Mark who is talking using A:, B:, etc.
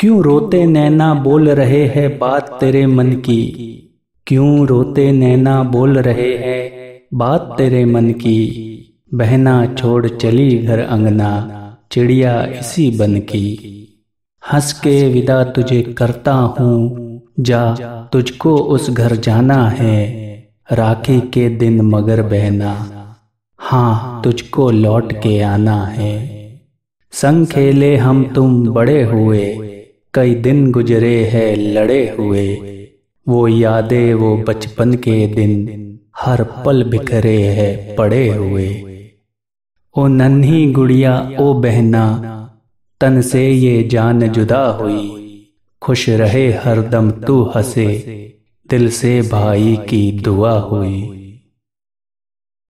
A: क्यों रोते नैना बोल रहे हैं बात तेरे मन की क्यों रोते नैना बोल रहे हैं बात तेरे मन की बहना छोड़ चली घर अंगना चिड़िया इसी बन की हंस के विदा तुझे करता हूँ जा तुझको उस घर जाना है राखी के दिन मगर बहना हाँ तुझको लौट के आना है संग खेले हम तुम बड़े हुए कई दिन गुजरे हैं लड़े हुए वो यादें वो बचपन के दिन हर पल बिखरे हैं पड़े हुए ओ नन्ही गुड़िया ओ बहना तन से ये जान जुदा हुई खुश रहे हरदम तू हसे दिल से भाई की दुआ हुई